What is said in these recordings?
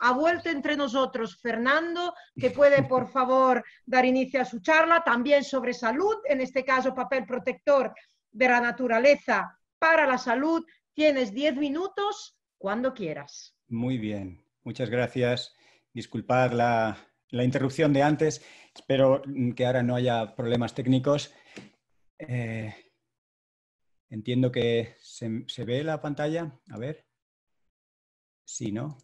ha vuelto entre nosotros Fernando, que puede, por favor, dar inicio a su charla también sobre salud, en este caso papel protector de la naturaleza para la salud. Tienes diez minutos cuando quieras. Muy bien, muchas gracias. Disculpad la, interrupción de antes. Espero que ahora no haya problemas técnicos. Eh, entiendo que se, se, ve la pantalla. A ver. Sí, ¿no?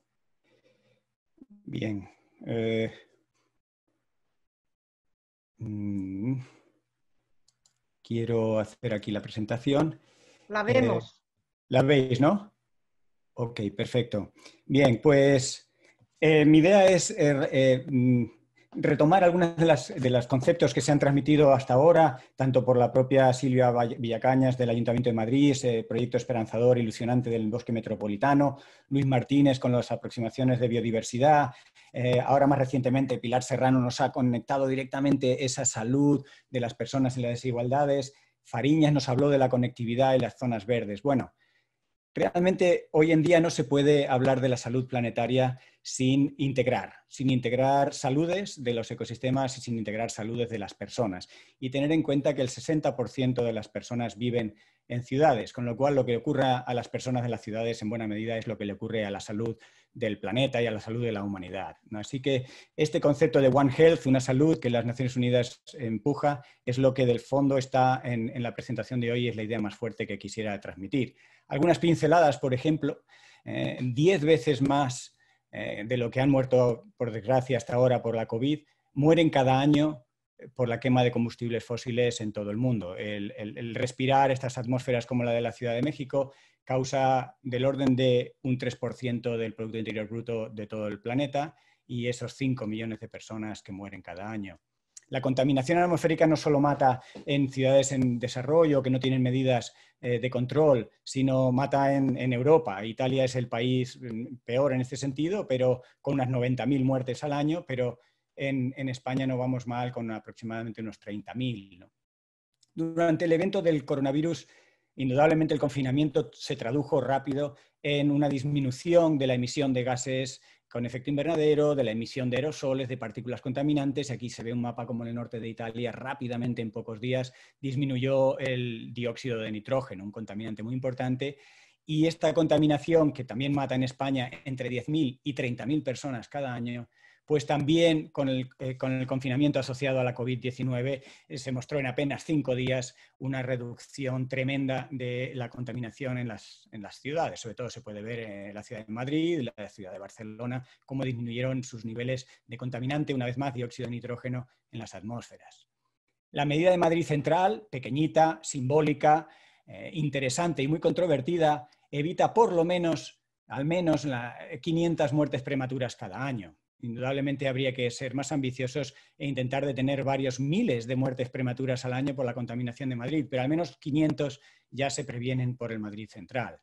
Bien. Eh, mm, quiero hacer aquí la presentación. La eh, vemos. la veis, ¿no? Ok, perfecto. Bien, pues eh, mi idea es mm, retomar algunos de, de los conceptos que se han transmitido hasta ahora, tanto por la propia Silvia Villacañas del Ayuntamiento de Madrid, proyecto esperanzador, ilusionante del bosque metropolitano, Luis Martínez con las aproximaciones de biodiversidad, eh, ahora más recientemente Pilar Serrano nos ha conectado directamente esa salud de las personas y las desigualdades, Fariñas nos habló de la conectividad y las zonas verdes. Bueno, realmente hoy en día no se puede hablar de la salud planetaria sin integrar, sin integrar saludes de los ecosistemas y sin integrar saludes de las personas. Y tener en cuenta que el 60% de las personas viven en ciudades, con lo cual lo que ocurra a las personas de las ciudades en buena medida es lo que le ocurre a la salud del planeta y a la salud de la humanidad. Así que este concepto de One Health, una salud que las Naciones Unidas empuja, es lo que del fondo está en, la presentación de hoy, es la idea más fuerte que quisiera transmitir. Algunas pinceladas, por ejemplo, eh, diez veces más eh, de lo que han muerto, por desgracia, hasta ahora por la COVID, mueren cada año eh, por la quema de combustibles fósiles en todo el mundo. El, respirar estas atmósferas como la de la Ciudad de México causa del orden de un 3% del Producto Interior Bruto de todo el planeta y esos 5 millones de personas que mueren cada año la contaminación atmosférica no solo mata en ciudades en desarrollo que no tienen medidas eh, de control, sino mata en, Europa. Italia es el país mm, peor en este sentido, pero con unas 90.000 muertes al año, pero en, España no vamos mal con aproximadamente unos 30.000. Durante el evento del coronavirus indudablemente el confinamiento se tradujo rápido en una disminución de la emisión de gases con efecto invernadero, de la emisión de aerosoles, de partículas contaminantes. Aquí se ve un mapa como en el norte de Italia rápidamente, en pocos días, disminuyó el dióxido de nitrógeno, un contaminante muy importante. Y esta contaminación, que también mata en España entre 10.000 y 30.000 personas cada año, pues también eh, con el, confinamiento asociado a la COVID-19 eh, se mostró en apenas cinco días una reducción tremenda de la contaminación en las, ciudades. Sobre todo se puede ver en la ciudad de Madrid, la ciudad de Barcelona, cómo disminuyeron sus niveles de contaminante, una vez más, dióxido de nitrógeno en las atmósferas. La medida de Madrid Central, pequeñita, simbólica, eh, interesante y muy controvertida, evita por lo menos, al menos, 500 muertes prematuras cada año. Indudablemente habría que ser más ambiciosos e intentar detener varios miles de muertes prematuras al año por la contaminación de Madrid, pero al menos 500 ya se previenen por el Madrid central.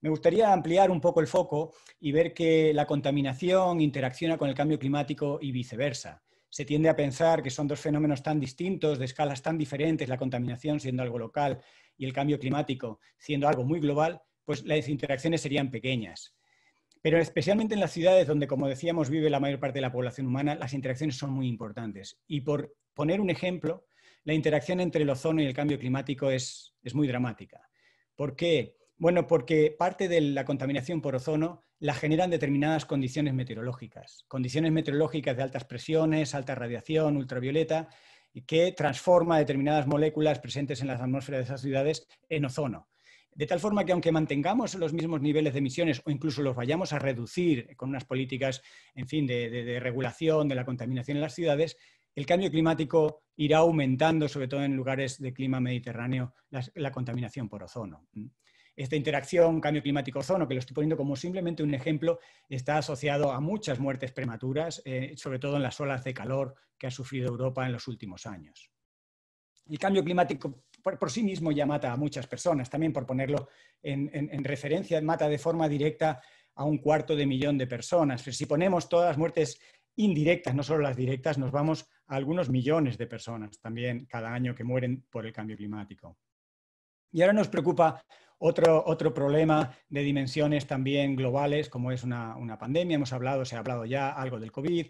Me gustaría ampliar un poco el foco y ver que la contaminación interacciona con el cambio climático y viceversa. Se tiende a pensar que son dos fenómenos tan distintos, de escalas tan diferentes, la contaminación siendo algo local y el cambio climático siendo algo muy global, pues las interacciones serían pequeñas pero especialmente en las ciudades donde, como decíamos, vive la mayor parte de la población humana, las interacciones son muy importantes. Y por poner un ejemplo, la interacción entre el ozono y el cambio climático es, muy dramática. ¿Por qué? Bueno, porque parte de la contaminación por ozono la generan determinadas condiciones meteorológicas, condiciones meteorológicas de altas presiones, alta radiación, ultravioleta, que transforma determinadas moléculas presentes en las atmósferas de esas ciudades en ozono. De tal forma que aunque mantengamos los mismos niveles de emisiones o incluso los vayamos a reducir con unas políticas, en fin, de, regulación de la contaminación en las ciudades, el cambio climático irá aumentando, sobre todo en lugares de clima mediterráneo, la, contaminación por ozono. Esta interacción cambio climático-ozono, que lo estoy poniendo como simplemente un ejemplo, está asociado a muchas muertes prematuras, eh, sobre todo en las olas de calor que ha sufrido Europa en los últimos años. El cambio climático por, sí mismo ya mata a muchas personas, también por ponerlo en, referencia, mata de forma directa a un cuarto de millón de personas. si ponemos todas las muertes indirectas, no solo las directas, nos vamos a algunos millones de personas también cada año que mueren por el cambio climático. Y ahora nos preocupa otro, problema de dimensiones también globales, como es una, una pandemia. Hemos hablado, se ha hablado ya algo del COVID.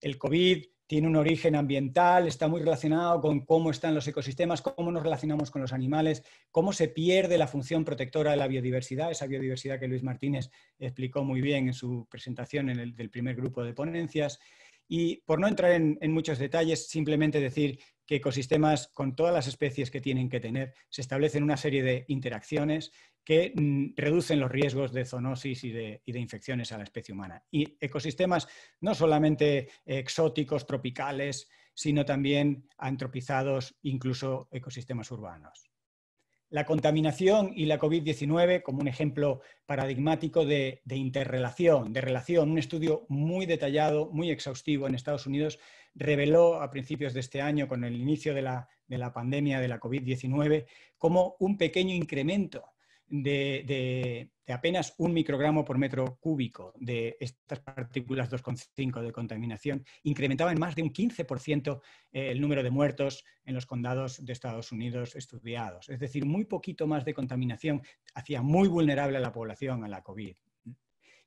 El COVID tiene un origen ambiental, está muy relacionado con cómo están los ecosistemas, cómo nos relacionamos con los animales, cómo se pierde la función protectora de la biodiversidad, esa biodiversidad que Luis Martínez explicó muy bien en su presentación del primer grupo de ponencias. Y por no entrar en, en, muchos detalles, simplemente decir que ecosistemas con todas las especies que tienen que tener, se establecen una serie de interacciones que mm, reducen los riesgos de zoonosis y de, infecciones a la especie humana. Y ecosistemas no solamente exóticos, tropicales, sino también antropizados, incluso ecosistemas urbanos. La contaminación y la COVID-19 como un ejemplo paradigmático de, interrelación, de relación. Un estudio muy detallado, muy exhaustivo en Estados Unidos reveló a principios de este año, con el inicio de la pandemia de la COVID-19, como un pequeño incremento de, apenas un microgramo por metro cúbico de estas partículas 2,5 de contaminación incrementaba en más de un 15% eh, el número de muertos en los condados de Estados Unidos estudiados. Es decir, muy poquito más de contaminación hacía muy vulnerable a la población a la COVID.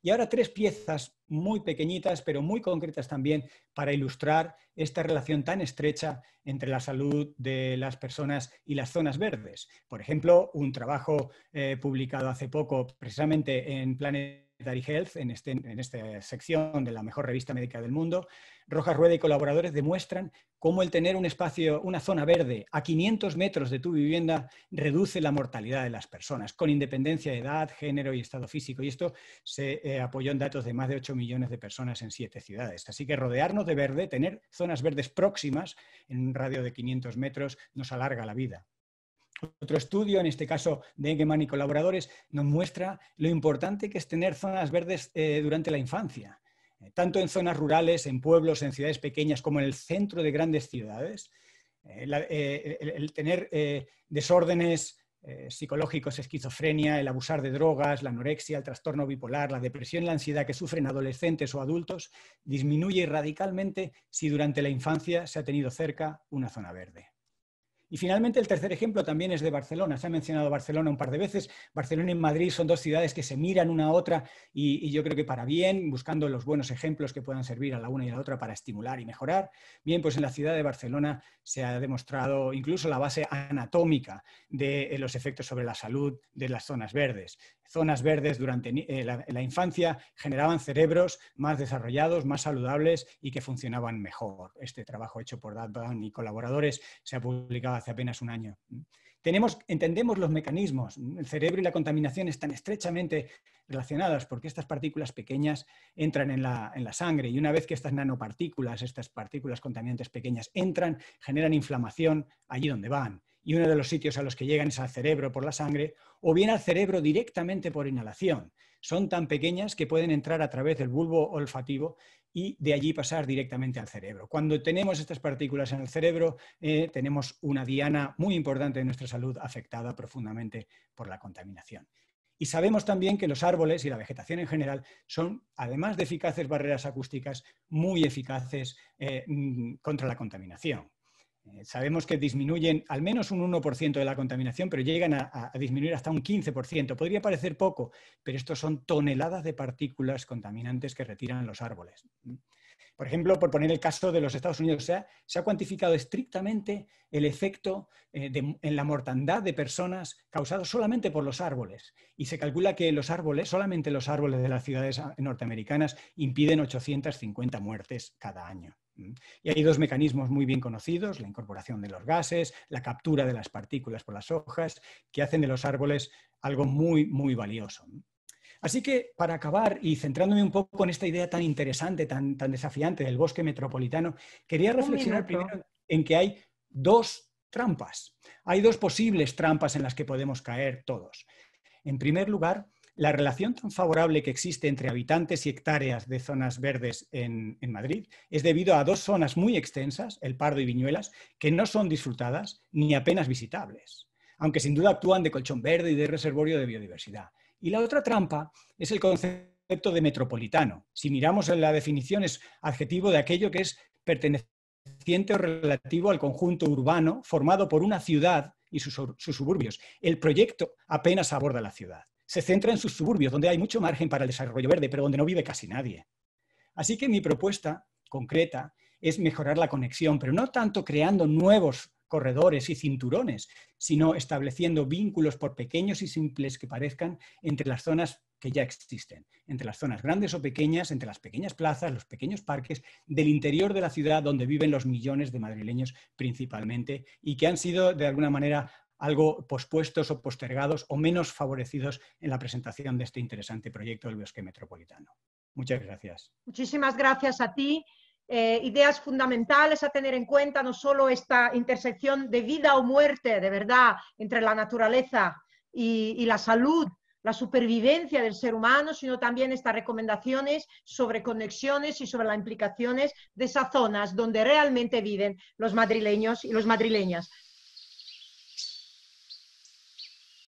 Y ahora tres piezas muy pequeñitas, pero muy concretas también, para ilustrar esta relación tan estrecha entre la salud de las personas y las zonas verdes. Por ejemplo, un trabajo eh, publicado hace poco precisamente en Planetary Health, este, en, esta sección de la mejor revista médica del mundo, Rojas Rueda y colaboradores demuestran cómo el tener un espacio, una zona verde a 500 metros de tu vivienda reduce la mortalidad de las personas, con independencia de edad, género y estado físico. Y esto se eh, apoyó en datos de más de 8 millones de personas en siete ciudades. Así que rodearnos de verde, tener zonas verdes próximas, en un radio de 500 metros, nos alarga la vida. Otro estudio, en este caso de Engeman y colaboradores, nos muestra lo importante que es tener zonas verdes eh, durante la infancia. Eh, tanto en zonas rurales, en pueblos, en ciudades pequeñas, como en el centro de grandes ciudades, eh, el, tener desórdenes eh, psicológicos, esquizofrenia, el abusar de drogas, la anorexia, el trastorno bipolar, la depresión la ansiedad que sufren adolescentes o adultos disminuye radicalmente si durante la infancia se ha tenido cerca una zona verde. Y finalmente, el tercer ejemplo también es de Barcelona. Se ha mencionado Barcelona un par de veces. Barcelona y Madrid son dos ciudades que se miran una a otra y, yo creo que para bien, buscando los buenos ejemplos que puedan servir a la una y a la otra para estimular y mejorar. Bien, pues en la ciudad de Barcelona se ha demostrado incluso la base anatómica de eh, los efectos sobre la salud de las zonas verdes. Zonas verdes durante eh, la, infancia generaban cerebros más desarrollados, más saludables y que funcionaban mejor. Este trabajo hecho por Dadban y colaboradores se ha publicado hace apenas un año. Tenemos, entendemos los mecanismos. El cerebro y la contaminación están estrechamente relacionadas porque estas partículas pequeñas entran en la, en la sangre y una vez que estas nanopartículas, estas partículas contaminantes pequeñas entran, generan inflamación allí donde van y uno de los sitios a los que llegan es al cerebro por la sangre, o bien al cerebro directamente por inhalación. Son tan pequeñas que pueden entrar a través del bulbo olfativo y de allí pasar directamente al cerebro. Cuando tenemos estas partículas en el cerebro, eh, tenemos una diana muy importante de nuestra salud afectada profundamente por la contaminación. Y sabemos también que los árboles y la vegetación en general son, además de eficaces barreras acústicas, muy eficaces eh, mm, contra la contaminación. Eh, sabemos que disminuyen al menos un 1% de la contaminación, pero llegan a, disminuir hasta un 15%. Podría parecer poco, pero estos son toneladas de partículas contaminantes que retiran los árboles. Por ejemplo, por poner el caso de los Estados Unidos, se ha, cuantificado estrictamente el efecto eh, en la mortandad de personas causado solamente por los árboles. Y se calcula que los árboles, solamente los árboles de las ciudades ah, norteamericanas, impiden 850 muertes cada año. Y hay dos mecanismos muy bien conocidos, la incorporación de los gases, la captura de las partículas por las hojas, que hacen de los árboles algo muy, muy valioso. Así que, para acabar y centrándome un poco en esta idea tan interesante, tan, desafiante del bosque metropolitano, quería reflexionar primero en que hay dos trampas. Hay dos posibles trampas en las que podemos caer todos. En primer lugar, la relación tan favorable que existe entre habitantes y hectáreas de zonas verdes en, Madrid es debido a dos zonas muy extensas, el Pardo y Viñuelas, que no son disfrutadas ni apenas visitables, aunque sin duda actúan de colchón verde y de reservorio de biodiversidad. Y la otra trampa es el concepto de metropolitano. Si miramos en la definición, es adjetivo de aquello que es perteneciente o relativo al conjunto urbano formado por una ciudad y sus, sus suburbios. El proyecto apenas aborda la ciudad. Se centra en sus suburbios, donde hay mucho margen para el desarrollo verde, pero donde no vive casi nadie. Así que mi propuesta concreta es mejorar la conexión, pero no tanto creando nuevos corredores y cinturones, sino estableciendo vínculos, por pequeños y simples que parezcan, entre las zonas que ya existen, entre las zonas grandes o pequeñas, entre las pequeñas plazas, los pequeños parques del interior de la ciudad donde viven los millones de madrileños principalmente y que han sido de alguna manera algo pospuestos o postergados o menos favorecidos en la presentación de este interesante proyecto del bosque metropolitano. Muchas gracias. Muchísimas gracias a ti. Eh, ideas fundamentales a tener en cuenta, no solo esta intersección de vida o muerte, de verdad, entre la naturaleza y, la salud, la supervivencia del ser humano, sino también estas recomendaciones sobre conexiones y sobre las implicaciones de esas zonas donde realmente viven los madrileños y los madrileñas.